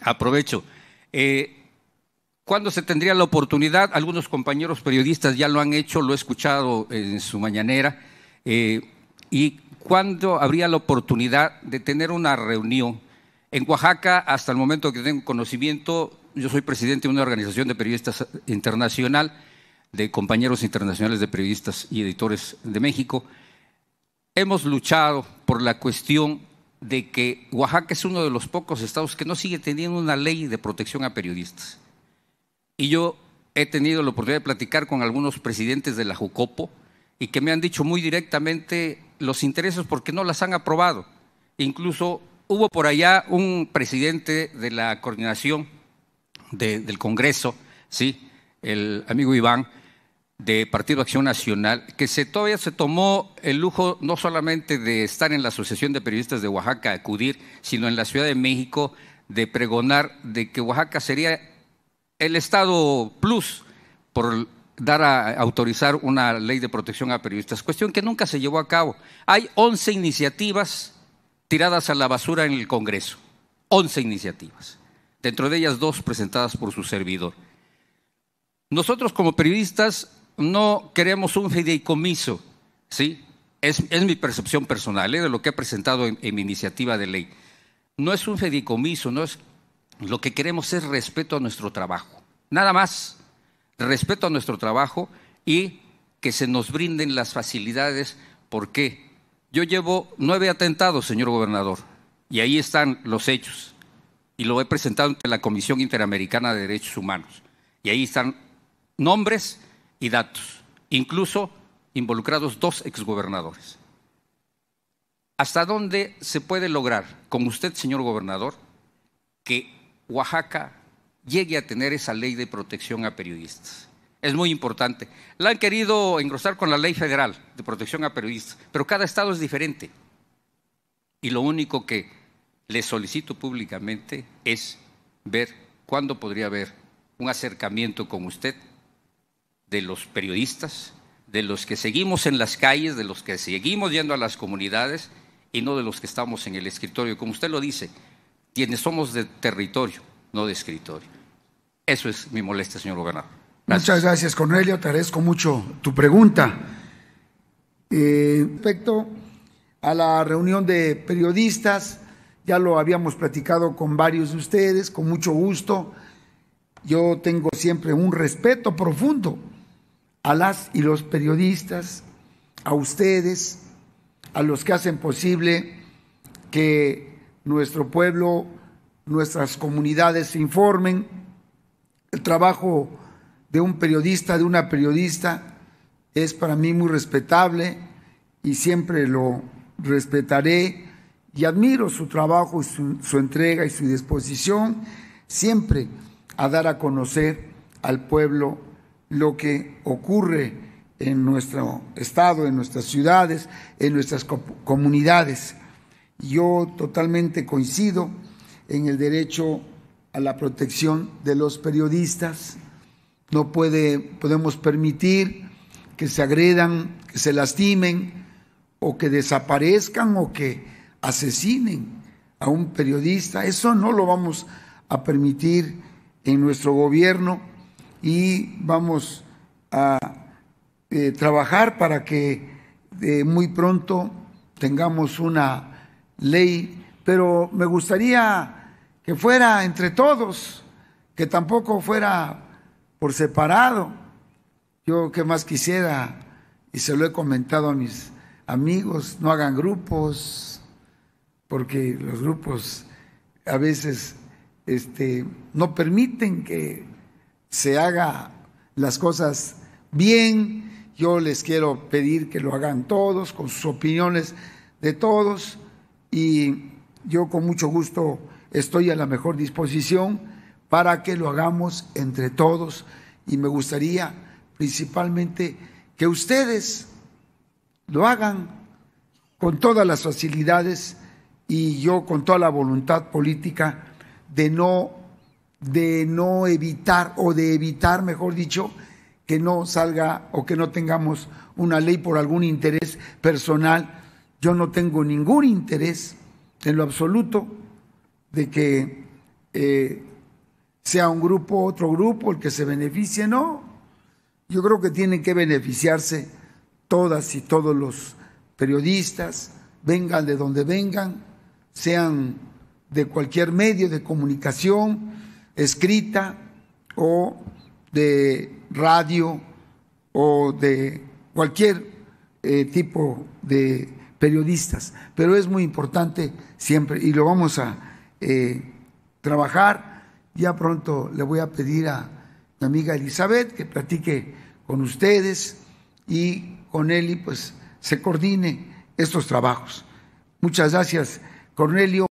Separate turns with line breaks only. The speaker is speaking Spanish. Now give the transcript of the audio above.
Aprovecho. Eh, ¿Cuándo se tendría la oportunidad? Algunos compañeros periodistas ya lo han hecho, lo he escuchado en su mañanera. Eh, ¿Y cuándo habría la oportunidad de tener una reunión? En Oaxaca, hasta el momento que tengo conocimiento, yo soy presidente de una organización de periodistas internacional, de compañeros internacionales de periodistas y editores de México. Hemos luchado por la cuestión de que Oaxaca es uno de los pocos estados que no sigue teniendo una ley de protección a periodistas. Y yo he tenido la oportunidad de platicar con algunos presidentes de la Jucopo y que me han dicho muy directamente los intereses porque no las han aprobado. Incluso hubo por allá un presidente de la coordinación del Congreso, ¿sí? el amigo Iván, de Partido Acción Nacional, que se, todavía se tomó el lujo no solamente de estar en la Asociación de Periodistas de Oaxaca, acudir, sino en la Ciudad de México, de pregonar de que Oaxaca sería el Estado Plus por dar a autorizar una ley de protección a periodistas, cuestión que nunca se llevó a cabo. Hay 11 iniciativas tiradas a la basura en el Congreso, 11 iniciativas, dentro de ellas dos presentadas por su servidor. Nosotros como periodistas no queremos un fideicomiso, ¿sí? Es, mi percepción personal, ¿eh? de lo que he presentado en, mi iniciativa de ley. No es un fideicomiso, no es, lo que queremos es respeto a nuestro trabajo, nada más, respeto a nuestro trabajo y que se nos brinden las facilidades. ¿Por qué? Yo llevo nueve atentados, señor gobernador, y ahí están los hechos. Y lo he presentado ante la Comisión Interamericana de Derechos Humanos. Y ahí están nombres y datos, incluso involucrados dos exgobernadores. ¿Hasta dónde se puede lograr con usted, señor gobernador, que Oaxaca llegue a tener esa ley de protección a periodistas? Es muy importante. La han querido engrosar con la ley federal de protección a periodistas, pero cada estado es diferente. Y lo único que le solicito públicamente es ver cuándo podría haber un acercamiento con usted de los periodistas, de los que seguimos en las calles, de los que seguimos yendo a las comunidades y no de los que estamos en el escritorio. Como usted lo dice, quienes somos de territorio, no de escritorio. Eso es mi molestia, señor gobernador.
Muchas gracias, Cornelio. Te agradezco mucho tu pregunta. Eh, respecto a la reunión de periodistas, ya lo habíamos platicado con varios de ustedes, con mucho gusto. Yo tengo siempre un respeto profundo a las y los periodistas, a ustedes, a los que hacen posible que nuestro pueblo, nuestras comunidades se informen. El trabajo de un periodista, de una periodista, es para mí muy respetable y siempre lo respetaré y admiro su trabajo, y su, su entrega y su disposición siempre a dar a conocer al pueblo lo que ocurre en nuestro estado, en nuestras ciudades, en nuestras comunidades. Yo totalmente coincido en el derecho a la protección de los periodistas. No puede, podemos permitir que se agredan, que se lastimen o que desaparezcan o que asesinen a un periodista. Eso no lo vamos a permitir en nuestro gobierno y vamos a eh, trabajar para que eh, muy pronto tengamos una ley, pero me gustaría que fuera entre todos, que tampoco fuera por separado. Yo que más quisiera, y se lo he comentado a mis amigos, no hagan grupos, porque los grupos a veces este, no permiten que se haga las cosas bien. Yo les quiero pedir que lo hagan todos, con sus opiniones de todos. Y yo con mucho gusto estoy a la mejor disposición para que lo hagamos entre todos. Y me gustaría principalmente que ustedes lo hagan con todas las facilidades y yo con toda la voluntad política de no de no evitar o de evitar, mejor dicho, que no salga o que no tengamos una ley por algún interés personal. Yo no tengo ningún interés en lo absoluto de que eh, sea un grupo, otro grupo, el que se beneficie, no. Yo creo que tienen que beneficiarse todas y todos los periodistas, vengan de donde vengan, sean de cualquier medio de comunicación, escrita o de radio o de cualquier eh, tipo de periodistas. Pero es muy importante siempre y lo vamos a eh, trabajar. Ya pronto le voy a pedir a mi amiga Elizabeth que platique con ustedes y con Eli, pues se coordine estos trabajos. Muchas gracias, Cornelio.